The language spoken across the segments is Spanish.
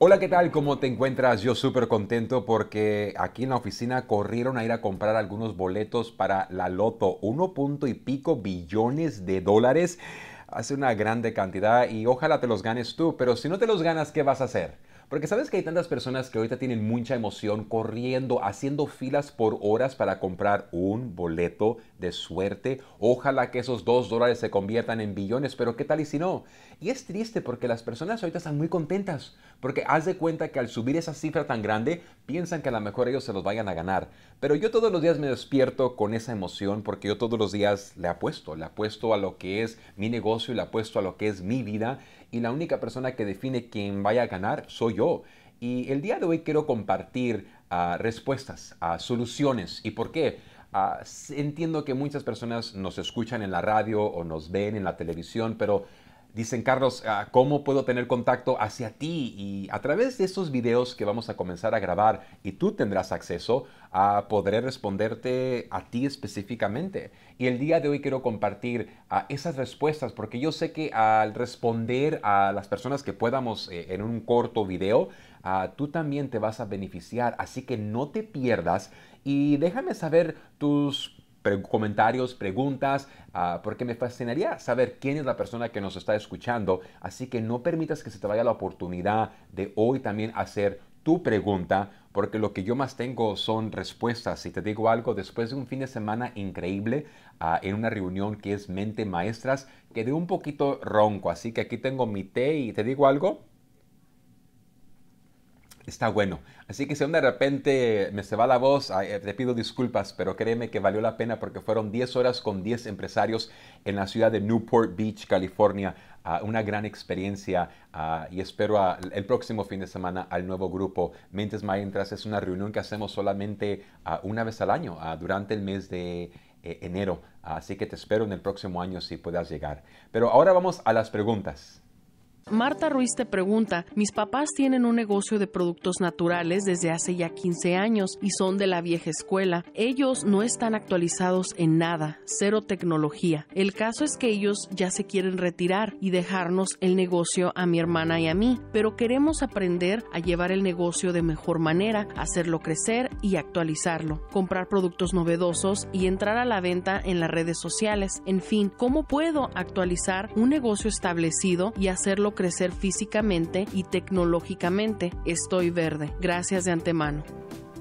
Hola, ¿qué tal? ¿Cómo te encuentras? Yo súper contento porque aquí en la oficina corrieron a ir a comprar algunos boletos para la Loto. Uno punto y pico billones de dólares. Hace una grande cantidad y ojalá te los ganes tú, pero si no te los ganas, ¿qué vas a hacer? Porque sabes que hay tantas personas que ahorita tienen mucha emoción corriendo, haciendo filas por horas para comprar un boleto de suerte. Ojalá que esos dos dólares se conviertan en billones, pero ¿qué tal y si no? Y es triste porque las personas ahorita están muy contentas, porque haz de cuenta que al subir esa cifra tan grande, piensan que a lo mejor ellos se los vayan a ganar. Pero yo todos los días me despierto con esa emoción porque yo todos los días le apuesto, le apuesto a lo que es mi negocio, y le apuesto a lo que es mi vida y la única persona que define quién vaya a ganar soy yo. Y el día de hoy quiero compartir ah, respuestas, ah, soluciones. ¿Y por qué? Ah, entiendo que muchas personas nos escuchan en la radio o nos ven en la televisión, pero Dicen, Carlos, ah, ¿cómo puedo tener contacto hacia ti? Y a través de esos videos que vamos a comenzar a grabar y tú tendrás acceso a podré responderte a ti específicamente. Y el día de hoy quiero compartir ah, esas respuestas porque yo sé que al responder a las personas que podamos eh, en un corto video, ah, tú también te vas a beneficiar. Así que no te pierdas y déjame saber tus comentarios, preguntas, ah, porque me fascinaría saber quién es la persona que nos está escuchando. Así que no permitas que se te vaya la oportunidad de hoy también hacer tu pregunta, porque lo que yo más tengo son respuestas. y te digo algo, después de un fin de semana increíble ah, en una reunión que es Mente Maestras, quedé un poquito ronco, así que aquí tengo mi té y te digo algo, está bueno. Así que si de repente me se va la voz, eh, te pido disculpas, pero créeme que valió la pena porque fueron 10 horas con 10 empresarios en la ciudad de Newport Beach, California. una gran experiencia y espero el próximo fin de semana al nuevo grupo Mentes Maestras. Es una reunión que hacemos solamente una vez al año durante el mes de eh, enero. Así que te espero en el próximo año si puedas llegar. Pero ahora vamos a las preguntas. Marta Ruiz te pregunta, mis papás tienen un negocio de productos naturales desde hace ya 15 años y son de la vieja escuela. Ellos no están actualizados en nada, cero tecnología. El caso es que ellos ya se quieren retirar y dejarnos el negocio a mi hermana y a mí, pero queremos aprender a llevar el negocio de mejor manera, hacerlo crecer y actualizarlo, comprar productos novedosos y entrar a la venta en las redes sociales. En fin, ¿cómo puedo actualizar un negocio establecido y hacerlo crecer físicamente y tecnológicamente. Estoy verde. Gracias de antemano.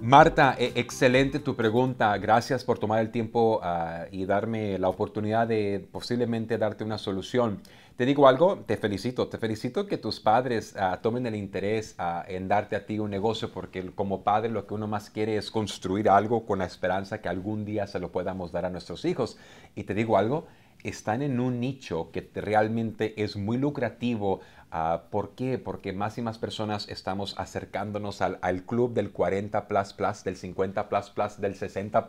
Marta, e-, excelente tu pregunta. Gracias por tomar el tiempo ah, y darme la oportunidad de posiblemente darte una solución. Te digo algo, te felicito, te felicito que tus padres ah, tomen el interés ah, en darte a ti un negocio, porque como padre lo que uno más quiere es construir algo con la esperanza que algún día se lo podamos dar a nuestros hijos. Y te digo algo, están en un nicho que realmente es muy lucrativo. Ah, ¿Por qué? Porque más y más personas estamos acercándonos al, club del 40 del 50 del 60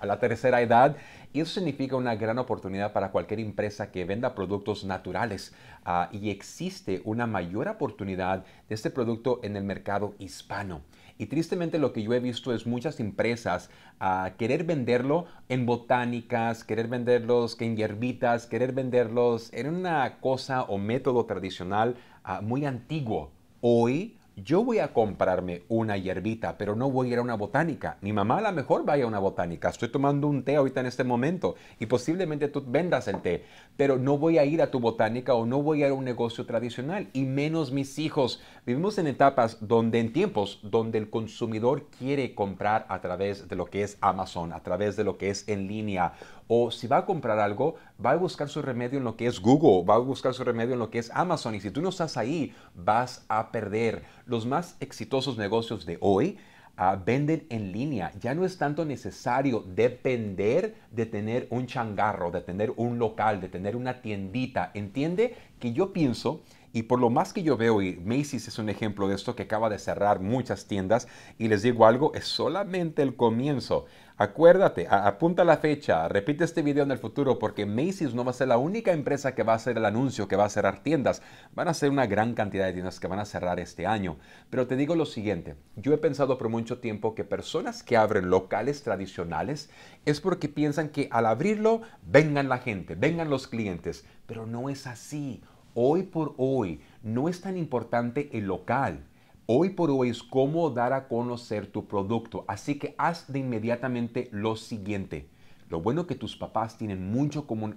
a la tercera edad. Y eso significa una gran oportunidad para cualquier empresa que venda productos naturales. Ah, y existe una mayor oportunidad de este producto en el mercado hispano. Y tristemente lo que yo he visto es muchas empresas a ah, querer venderlo en botánicas, querer venderlos en hierbitas, querer venderlos en una cosa o método tradicional ah, muy antiguo. Hoy yo voy a comprarme una hierbita, pero no voy a ir a una botánica. Mi mamá a lo mejor vaya a una botánica. Estoy tomando un té ahorita en este momento y posiblemente tú vendas el té, pero no voy a ir a tu botánica o no voy a ir a un negocio tradicional y menos mis hijos Vivimos en etapas donde, en tiempos donde el consumidor quiere comprar a través de lo que es Amazon, a través de lo que es en línea, o si va a comprar algo, va a buscar su remedio en lo que es Google, va a buscar su remedio en lo que es Amazon, y si tú no estás ahí, vas a perder. Los más exitosos negocios de hoy ah, venden en línea. Ya no es tanto necesario depender de tener un changarro, de tener un local, de tener una tiendita. ¿Entiende? Que yo pienso y por lo más que yo veo, y Macy's es un ejemplo de esto que acaba de cerrar muchas tiendas, y les digo algo, es solamente el comienzo. Acuérdate, apunta la fecha, repite este video en el futuro porque Macy's no va a ser la única empresa que va a hacer el anuncio que va a cerrar tiendas. Van a ser una gran cantidad de tiendas que van a cerrar este año. Pero te digo lo siguiente, yo he pensado por mucho tiempo que personas que abren locales tradicionales es porque piensan que al abrirlo vengan la gente, vengan los clientes, pero no es así. Hoy por hoy no es tan importante el local. Hoy por hoy es cómo dar a conocer tu producto. Así que haz de inmediatamente lo siguiente. Lo bueno que tus papás tienen mucho como,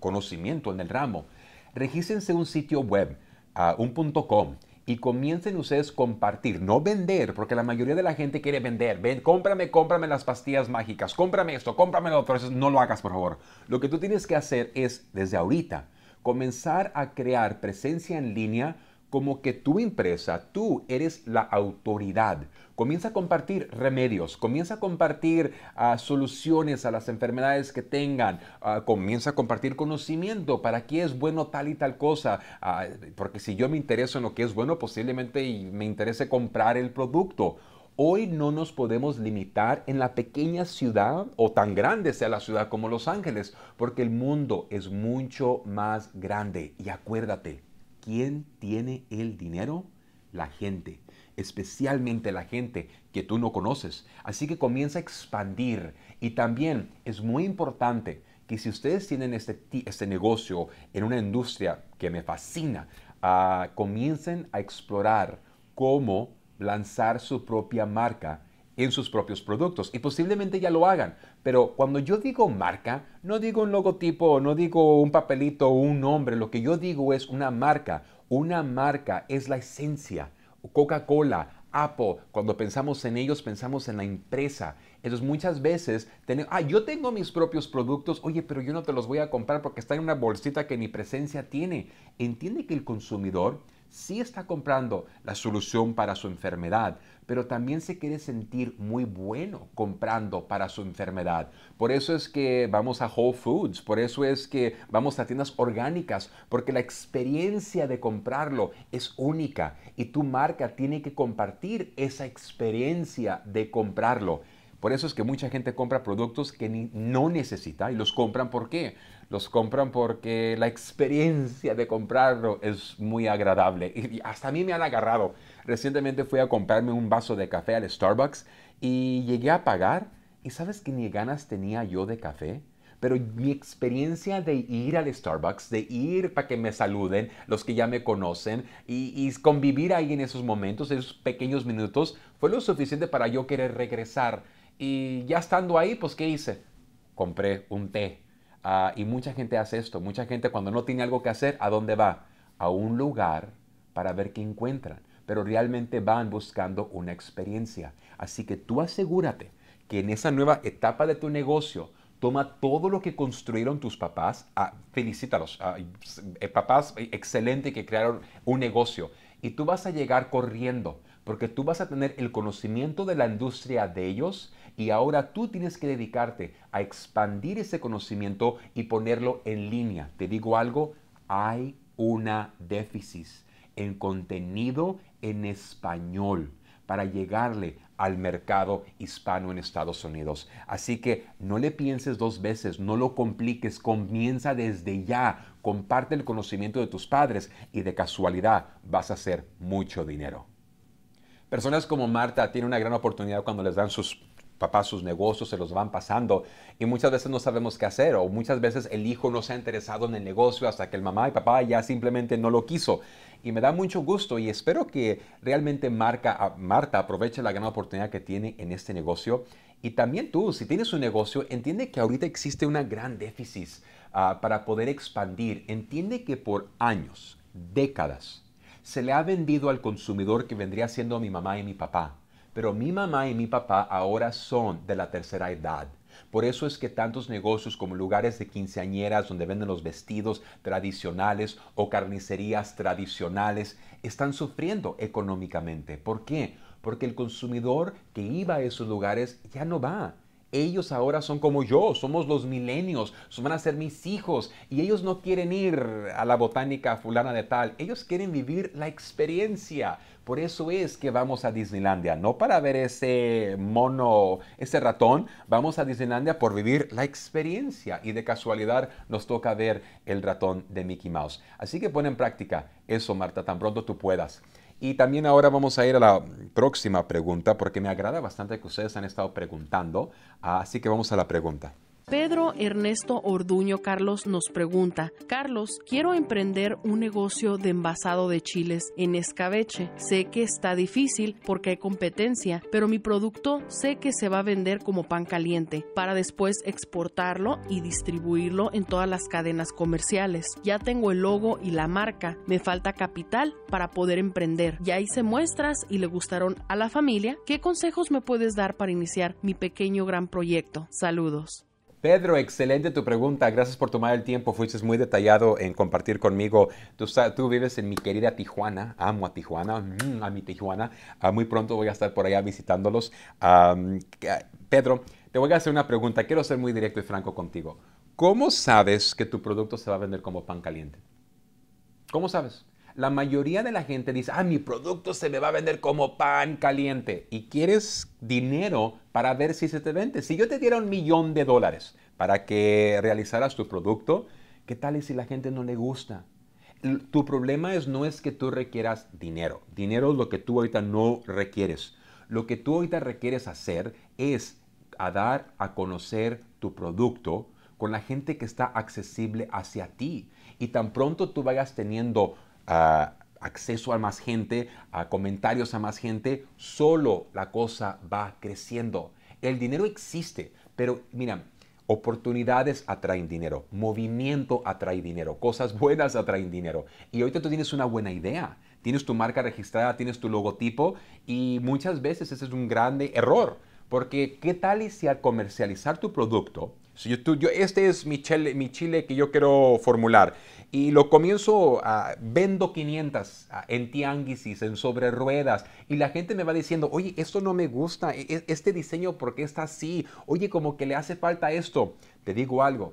conocimiento en el ramo. Regístrense un sitio web, a ah, un punto .com, y comiencen ustedes a compartir, no vender, porque la mayoría de la gente quiere vender. Ven, cómprame, cómprame las pastillas mágicas, cómprame esto, cómprame lo otro. no lo hagas, por favor. Lo que tú tienes que hacer es, desde ahorita, comenzar a crear presencia en línea como que tu empresa, tú eres la autoridad. Comienza a compartir remedios, comienza a compartir ah, soluciones a las enfermedades que tengan, ah, comienza a compartir conocimiento para qué es bueno tal y tal cosa, ah, porque si yo me intereso en lo que es bueno, posiblemente me interese comprar el producto Hoy no nos podemos limitar en la pequeña ciudad o tan grande sea la ciudad como Los Ángeles, porque el mundo es mucho más grande. Y acuérdate, ¿quién tiene el dinero? La gente, especialmente la gente que tú no conoces. Así que comienza a expandir. Y también es muy importante que si ustedes tienen este, este negocio en una industria que me fascina, ah, comiencen a explorar cómo lanzar su propia marca en sus propios productos. Y posiblemente ya lo hagan. Pero cuando yo digo marca, no digo un logotipo, no digo un papelito un nombre. Lo que yo digo es una marca. Una marca es la esencia. Coca-Cola, Apple, cuando pensamos en ellos, pensamos en la empresa. Entonces muchas veces, ah, yo tengo mis propios productos, oye, pero yo no te los voy a comprar porque está en una bolsita que mi presencia tiene. Entiende que el consumidor sí está comprando la solución para su enfermedad, pero también se quiere sentir muy bueno comprando para su enfermedad. Por eso es que vamos a Whole Foods, por eso es que vamos a tiendas orgánicas, porque la experiencia de comprarlo es única y tu marca tiene que compartir esa experiencia de comprarlo. Por eso es que mucha gente compra productos que no necesita y los compran. ¿Por qué? los compran porque la experiencia de comprarlo es muy agradable. Y hasta a mí me han agarrado. Recientemente fui a comprarme un vaso de café al Starbucks y llegué a pagar y sabes que ni ganas tenía yo de café. Pero mi experiencia de ir al Starbucks, de ir para que me saluden los que ya me conocen y, convivir ahí en esos momentos, esos pequeños minutos, fue lo suficiente para yo querer regresar. Y ya estando ahí, pues ¿qué hice? Compré un té Ah, y mucha gente hace esto. Mucha gente cuando no tiene algo que hacer, ¿a dónde va? A un lugar para ver qué encuentran. Pero realmente van buscando una experiencia. Así que tú asegúrate que en esa nueva etapa de tu negocio, toma todo lo que construyeron tus papás, ah, felicítalos, ah, pues, eh, papás eh, excelente que crearon un negocio, y tú vas a llegar corriendo porque tú vas a tener el conocimiento de la industria de ellos y ahora tú tienes que dedicarte a expandir ese conocimiento y ponerlo en línea. Te digo algo, hay una déficit en contenido en español para llegarle al mercado hispano en Estados Unidos. Así que no le pienses dos veces, no lo compliques, comienza desde ya, comparte el conocimiento de tus padres y de casualidad vas a hacer mucho dinero. Personas como Marta tienen una gran oportunidad cuando les dan sus papás sus negocios, se los van pasando y muchas veces no sabemos qué hacer o muchas veces el hijo no se ha interesado en el negocio hasta que el mamá y papá ya simplemente no lo quiso. Y me da mucho gusto y espero que realmente Marta aproveche la gran oportunidad que tiene en este negocio. Y también tú, si tienes un negocio, entiende que ahorita existe una gran déficit ah, para poder expandir. Entiende que por años, décadas, se le ha vendido al consumidor que vendría siendo mi mamá y mi papá. Pero mi mamá y mi papá ahora son de la tercera edad. Por eso es que tantos negocios como lugares de quinceañeras donde venden los vestidos tradicionales o carnicerías tradicionales están sufriendo económicamente. ¿Por qué? Porque el consumidor que iba a esos lugares ya no va ellos ahora son como yo, somos los milenios, van a ser mis hijos y ellos no quieren ir a la botánica fulana de tal, ellos quieren vivir la experiencia. Por eso es que vamos a Disneylandia, no para ver ese mono, ese ratón, vamos a Disneylandia por vivir la experiencia y de casualidad nos toca ver el ratón de Mickey Mouse. Así que pon en práctica eso, Marta, tan pronto tú puedas. Y también ahora vamos a ir a la próxima pregunta porque me agrada bastante que ustedes han estado preguntando. Ah, así que vamos a la pregunta. Pedro Ernesto Orduño Carlos nos pregunta, Carlos, quiero emprender un negocio de envasado de chiles en escabeche. Sé que está difícil porque hay competencia, pero mi producto sé que se va a vender como pan caliente para después exportarlo y distribuirlo en todas las cadenas comerciales. Ya tengo el logo y la marca, me falta capital para poder emprender. Ya hice muestras y le gustaron a la familia. ¿Qué consejos me puedes dar para iniciar mi pequeño gran proyecto? Saludos. Pedro, excelente tu pregunta. Gracias por tomar el tiempo. Fuiste muy detallado en compartir conmigo. Tú, vives en mi querida Tijuana. Amo a Tijuana, mm, a mi Tijuana. Ah, muy pronto voy a estar por allá visitándolos. Pedro, te voy a hacer una pregunta. Quiero ser muy directo y franco contigo. ¿Cómo sabes que tu producto se va a vender como pan caliente? ¿Cómo sabes? la mayoría de la gente dice, ah, mi producto se me va a vender como pan caliente. Y quieres dinero para ver si se te vende. Si yo te diera un millón de dólares para que realizaras tu producto, ¿qué tal si la gente no le gusta? Tu problema es no es que tú requieras dinero. Dinero es lo que tú ahorita no requieres. Lo que tú ahorita requieres hacer es a dar a conocer tu producto con la gente que está accesible hacia ti. Y tan pronto tú vayas teniendo acceso a más gente, a comentarios a más gente, solo la cosa va creciendo. El dinero existe, pero mira, oportunidades atraen dinero, movimiento atrae dinero, cosas buenas atraen dinero. Y ahorita tú tienes una buena idea, tienes tu marca registrada, tienes tu logotipo y muchas veces ese es un grande error, porque ¿qué tal y si al comercializar tu producto, yo, este es mi chile, chile que yo quiero formular. Y lo comienzo a, vendo 500 en tianguisis, en sobre ruedas. Y la gente me va diciendo, oye, esto no me gusta, e, e, este diseño, ¿por qué está así? Oye, como que le hace falta esto. Te digo algo,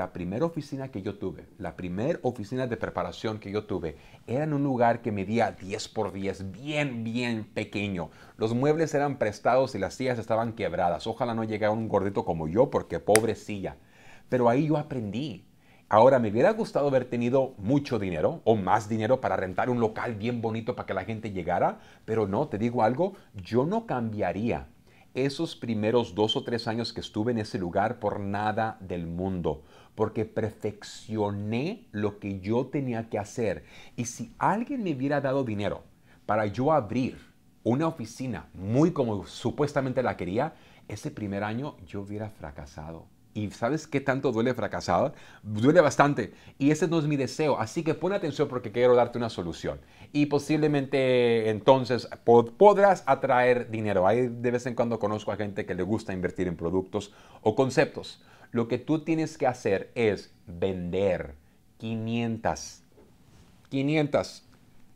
la primera oficina que yo tuve, la primera oficina de preparación que yo tuve, era en un lugar que medía 10 por 10, bien, bien pequeño. Los muebles eran prestados y las sillas estaban quebradas. Ojalá no llegara un gordito como yo, porque pobre silla. Pero ahí yo aprendí. Ahora, me hubiera gustado haber tenido mucho dinero o más dinero para rentar un local bien bonito para que la gente llegara, pero no, te digo algo, yo no cambiaría esos primeros dos o tres años que estuve en ese lugar por nada del mundo, porque perfeccioné lo que yo tenía que hacer. Y si alguien me hubiera dado dinero para yo abrir una oficina muy como supuestamente la quería, ese primer año yo hubiera fracasado. ¿Y sabes qué tanto duele fracasar? Duele bastante. Y ese no es mi deseo. Así que pon atención porque quiero darte una solución. Y posiblemente entonces podrás atraer dinero. Ahí de vez en cuando conozco a gente que le gusta invertir en productos o conceptos. Lo que tú tienes que hacer es vender 500. 500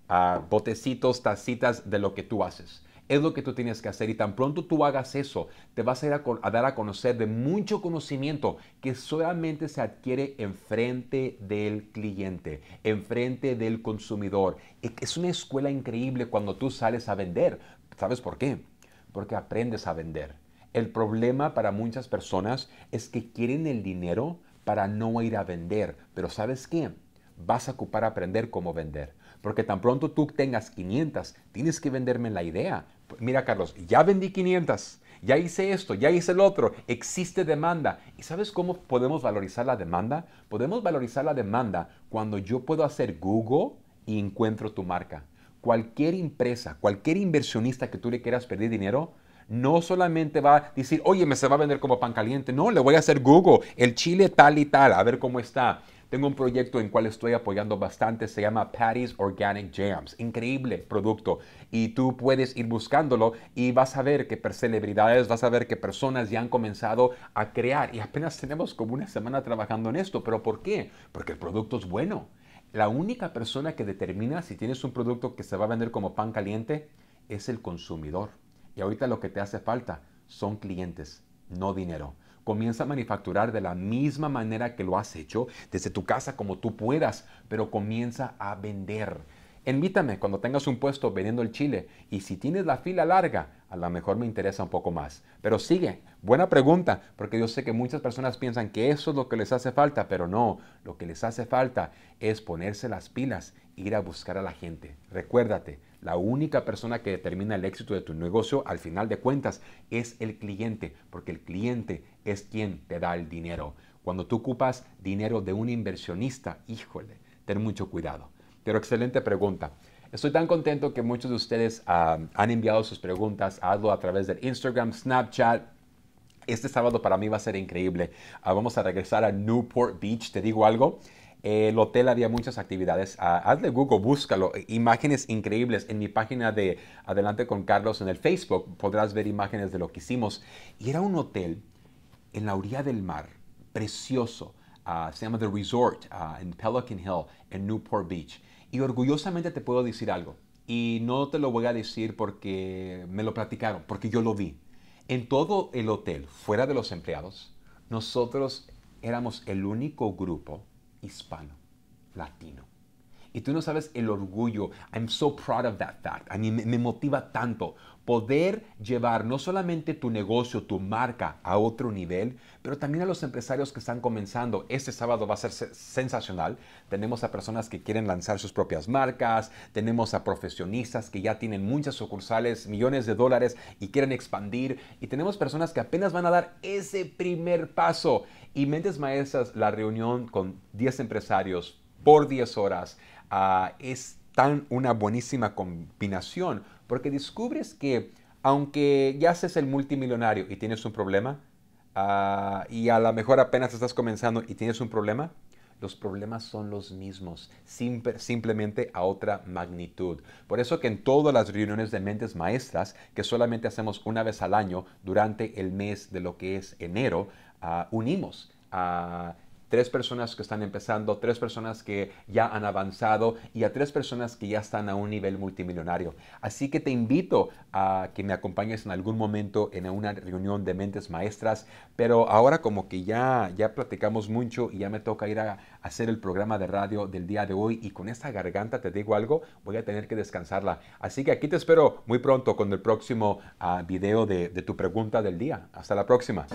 ah, botecitos, tacitas de lo que tú haces. Es lo que tú tienes que hacer y tan pronto tú hagas eso, te vas a ir a, dar a conocer de mucho conocimiento que solamente se adquiere enfrente del cliente, enfrente del consumidor. E, es una escuela increíble cuando tú sales a vender. ¿Sabes por qué? Porque aprendes a vender. El problema para muchas personas es que quieren el dinero para no ir a vender, pero ¿sabes qué? Vas a ocupar aprender cómo vender. Porque tan pronto tú tengas 500, tienes que venderme la idea mira Carlos, ya vendí 500, ya hice esto, ya hice el otro, existe demanda. ¿Y sabes cómo podemos valorizar la demanda? Podemos valorizar la demanda cuando yo puedo hacer Google y encuentro tu marca. Cualquier empresa, cualquier inversionista que tú le quieras perder dinero, no solamente va a decir, oye, me se va a vender como pan caliente. No, le voy a hacer Google, el chile tal y tal, a ver cómo está. Tengo un proyecto en cual estoy apoyando bastante, se llama Patty's Organic Jams. Increíble producto. Y tú puedes ir buscándolo y vas a ver que celebridades, vas a ver que personas ya han comenzado a crear. Y apenas tenemos como una semana trabajando en esto. ¿Pero por qué? Porque el producto es bueno. La única persona que determina si tienes un producto que se va a vender como pan caliente es el consumidor. Y ahorita lo que te hace falta son clientes, no dinero. Comienza a manufacturar de la misma manera que lo has hecho, desde tu casa como tú puedas, pero comienza a vender. Invítame cuando tengas un puesto vendiendo el chile y si tienes la fila larga, a lo mejor me interesa un poco más. Pero sigue, buena pregunta, porque yo sé que muchas personas piensan que eso es lo que les hace falta, pero no, lo que les hace falta es ponerse las pilas, ir a buscar a la gente. Recuérdate, la única persona que determina el éxito de tu negocio al final de cuentas es el cliente, porque el cliente es quien te da el dinero. Cuando tú ocupas dinero de un inversionista, híjole, ten mucho cuidado. Pero excelente pregunta. Estoy tan contento que muchos de ustedes ah, han enviado sus preguntas. Hazlo a través del Instagram, Snapchat, este sábado para mí va a ser increíble. Ah, vamos a regresar a Newport Beach. Te digo algo, el hotel había muchas actividades. Ah, hazle Google, búscalo. Imágenes increíbles. En mi página de Adelante con Carlos en el Facebook podrás ver imágenes de lo que hicimos. Y era un hotel en la orilla del mar, precioso. Ah, se llama The Resort ah, en Pelican Hill, en Newport Beach. Y orgullosamente te puedo decir algo. Y no te lo voy a decir porque me lo platicaron, porque yo lo vi. En todo el hotel, fuera de los empleados, nosotros éramos el único grupo hispano, latino. Y tú no sabes el orgullo. I'm so proud of that fact. A mí me motiva tanto poder llevar no solamente tu negocio, tu marca a otro nivel, pero también a los empresarios que están comenzando. Este sábado va a ser sensacional. Tenemos a personas que quieren lanzar sus propias marcas, tenemos a profesionistas que ya tienen muchas sucursales, millones de dólares y quieren expandir, y tenemos personas que apenas van a dar ese primer paso y Mentes Maestras, la reunión con 10 empresarios por 10 horas ah, es tan una buenísima combinación porque descubres que aunque ya seas el multimillonario y tienes un problema, ah, y a lo mejor apenas estás comenzando y tienes un problema, los problemas son los mismos, simplemente a otra magnitud. Por eso que en todas las reuniones de mentes maestras, que solamente hacemos una vez al año durante el mes de lo que es enero, unimos a tres personas que están empezando, tres personas que ya han avanzado y a tres personas que ya están a un nivel multimillonario. Así que te invito a que me acompañes en algún momento en una reunión de mentes maestras, pero ahora como que ya, ya platicamos mucho y ya me toca ir a, hacer el programa de radio del día de hoy y con esta garganta te digo algo, voy a tener que descansarla. Así que aquí te espero muy pronto con el próximo ah, video de tu pregunta del día. Hasta la próxima.